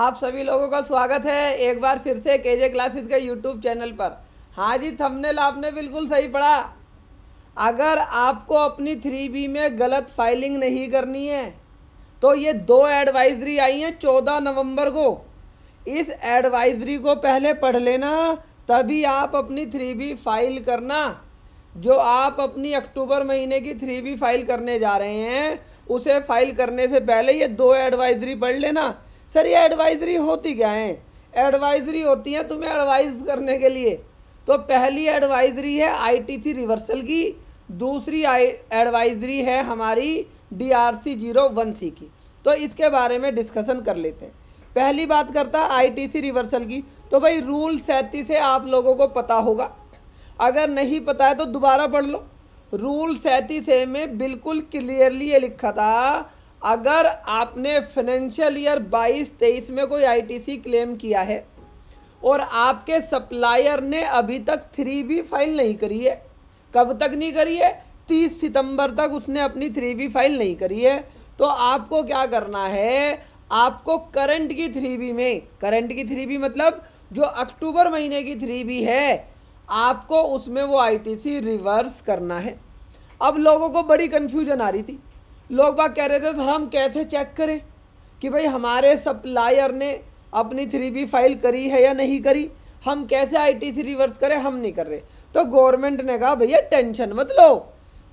आप सभी लोगों का स्वागत है एक बार फिर से के जे क्लासेस के यूट्यूब चैनल पर हाँ जी थंबनेल आपने बिल्कुल सही पढ़ा अगर आपको अपनी थ्री बी में गलत फाइलिंग नहीं करनी है तो ये दो एडवाइजरी आई हैं चौदह नवंबर को इस एडवाइजरी को पहले पढ़ लेना तभी आप अपनी थ्री बी फाइल करना जो आप अपनी अक्टूबर महीने की थ्री बी फाइल करने जा रहे हैं उसे फाइल करने से पहले ये दो एडवाइजरी पढ़ लेना सर ये एडवाइजरी होती क्या है एडवाइजरी होती है तुम्हें एडवाइज करने के लिए तो पहली एडवाइजरी है आईटीसी रिवर्सल की दूसरी आई एडवाइजरी है हमारी डीआरसी जीरो वन सी की तो इसके बारे में डिस्कशन कर लेते हैं पहली बात करता आईटीसी रिवर्सल की तो भाई रूल सैंतीस है आप लोगों को पता होगा अगर नहीं पता है तो दोबारा पढ़ लो रूल सैंतीस ए में बिल्कुल क्लियरली ये लिखा था अगर आपने फाइनेंशियल ईयर 22-23 में कोई आईटीसी क्लेम किया है और आपके सप्लायर ने अभी तक थ्री बी फाइल नहीं करी है कब तक नहीं करी है तीस सितंबर तक उसने अपनी थ्री बी फाइल नहीं करी है तो आपको क्या करना है आपको करंट की थ्री बी में करंट की थ्री बी मतलब जो अक्टूबर महीने की थ्री बी है आपको उसमें वो आईटीसी रिवर्स करना है अब लोगों को बड़ी कन्फ्यूजन आ रही थी लोग बात कह रहे थे सर हम कैसे चेक करें कि भाई हमारे सप्लायर ने अपनी थ्री बी फाइल करी है या नहीं करी हम कैसे आईटीसी रिवर्स करें हम नहीं कर रहे तो गवर्नमेंट ने कहा भैया टेंशन मत लो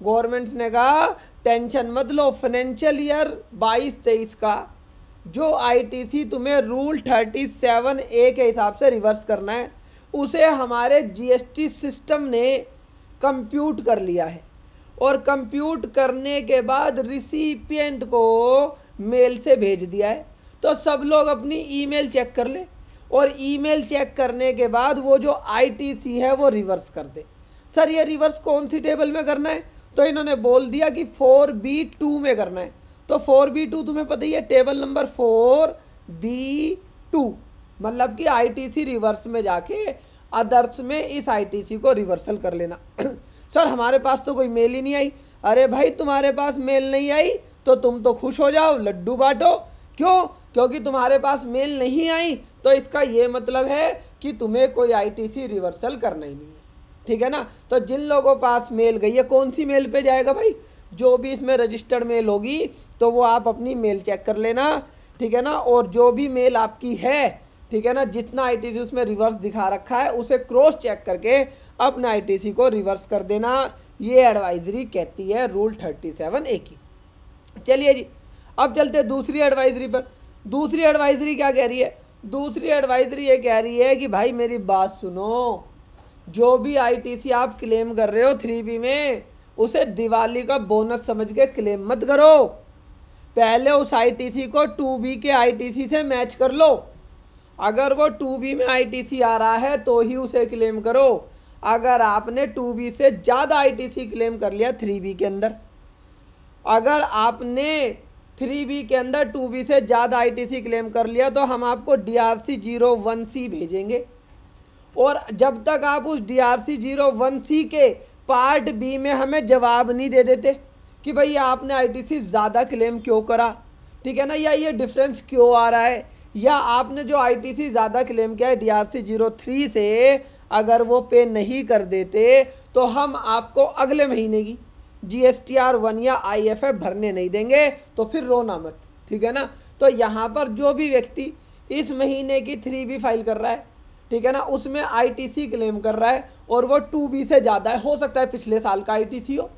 गवर्नमेंट ने कहा टेंशन मत लो फाइनेंशियल ईयर बाईस तेईस का जो आईटीसी तुम्हें रूल थर्टी सेवन ए के हिसाब से रिवर्स करना है उसे हमारे जीएसटी सिस्टम ने कंप्यूट कर लिया है और कंप्यूट करने के बाद रिसिपियंट को मेल से भेज दिया है तो सब लोग अपनी ईमेल चेक कर ले और ईमेल चेक करने के बाद वो जो आईटीसी है वो रिवर्स कर दे सर ये रिवर्स कौन सी टेबल में करना है तो इन्होंने बोल दिया कि फोर बी टू में करना है तो फोर बी टू तुम्हें पता ही है table number four B two मतलब कि आईटीसी रिवर्स में जाके अदर्स में इस आईटीसी को रिवर्सल कर लेना सर हमारे पास तो कोई मेल ही नहीं आई अरे भाई तुम्हारे पास मेल नहीं आई तो तुम तो खुश हो जाओ लड्डू बांटो क्यों क्योंकि तुम्हारे पास मेल नहीं आई तो इसका ये मतलब है कि तुम्हें कोई आईटीसी रिवर्सल करना ही नहीं है ठीक है ना तो जिन लोगों पास मेल गई है कौन सी मेल पे जाएगा भाई जो भी इसमें रजिस्टर्ड मेल होगी तो वो आप अपनी मेल चेक कर लेना ठीक है ना और जो भी मेल आपकी है ठीक है ना जितना आईटीसी उसमें रिवर्स दिखा रखा है उसे क्रॉस चेक करके अपना आईटीसी को रिवर्स कर देना ये एडवाइजरी कहती है रूल थर्टी सेवन ए की चलिए जी अब चलते दूसरी एडवाइजरी पर दूसरी एडवाइजरी क्या कह रही है दूसरी एडवाइजरी ये कह रही है कि भाई मेरी बात सुनो जो भी आईटीसी आप क्लेम कर रहे हो थ्री बी में उसे दिवाली का बोनस समझ के क्लेम मत करो पहले उस आईटीसी को टू बी के आईटीसी से मैच कर लो अगर वो टू बी में आईटीसी आ रहा है तो ही उसे क्लेम करो अगर आपने टू बी से ज़्यादा आईटीसी क्लेम कर लिया थ्री बी के अंदर अगर आपने थ्री बी के अंदर टू बी से ज़्यादा आईटीसी क्लेम कर लिया तो हम आपको D R C zero one C भेजेंगे और जब तक आप उस D R C zero one C के पार्ट बी में हमें जवाब नहीं दे देते कि भाई आपने आईटीसी ज़्यादा क्लेम क्यों करा ठीक है ना या ये डिफरेंस क्यों आ रहा है या आपने जो आईटीसी ज़्यादा क्लेम किया है डीआरसी जीरो थ्री से अगर वो पे नहीं कर देते तो हम आपको अगले महीने की जीएसटीआर वन या आईएफएफ भरने नहीं देंगे तो फिर रोना मत ठीक है ना तो यहाँ पर जो भी व्यक्ति इस महीने की थ्री बी फाइल कर रहा है ठीक है ना उसमें आईटीसी क्लेम कर रहा है और वो टू बी से ज़्यादा है हो सकता है पिछले साल का आईटीसी हो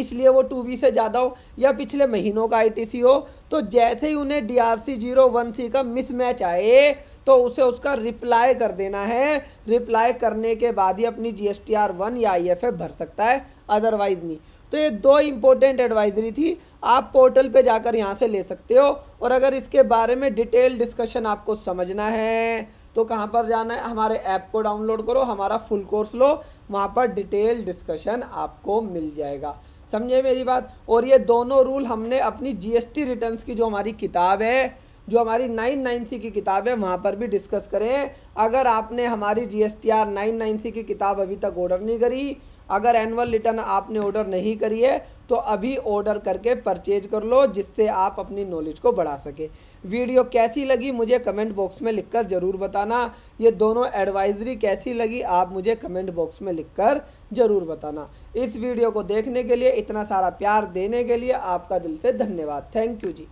इसलिए वो टू बी से ज़्यादा हो या पिछले महीनों का आईटीसी हो तो जैसे ही उन्हें D R C zero one C का मिसमैच आए तो उसे उसका रिप्लाई कर देना है रिप्लाई करने के बाद ही अपनी G S T R one या आई एफ एफ भर सकता है अदरवाइज़ नहीं तो ये दो इम्पोर्टेंट एडवाइजरी थी आप पोर्टल पे जाकर यहाँ से ले सकते हो और अगर इसके बारे में डिटेल डिस्कशन आपको समझना है तो कहाँ पर जाना है हमारे ऐप को डाउनलोड करो हमारा फुल कोर्स लो वहाँ पर डिटेल डिस्कशन आपको मिल जाएगा समझे मेरी बात और ये दोनों रूल हमने अपनी जीएसटी रिटर्न्स की जो हमारी किताब है जो हमारी नाइन नाइन सी की किताब है वहाँ पर भी डिस्कस करें अगर आपने हमारी G S T R nine nine C की किताब अभी तक ऑर्डर नहीं करी अगर एनुअल रिटर्न आपने ऑर्डर नहीं करी है तो अभी ऑर्डर करके परचेज कर लो जिससे आप अपनी नॉलेज को बढ़ा सके वीडियो कैसी लगी मुझे कमेंट बॉक्स में लिखकर ज़रूर बताना ये दोनों एडवाइजरी कैसी लगी आप मुझे कमेंट बॉक्स में लिखकर ज़रूर बताना इस वीडियो को देखने के लिए इतना सारा प्यार देने के लिए आपका दिल से धन्यवाद थैंक यू जी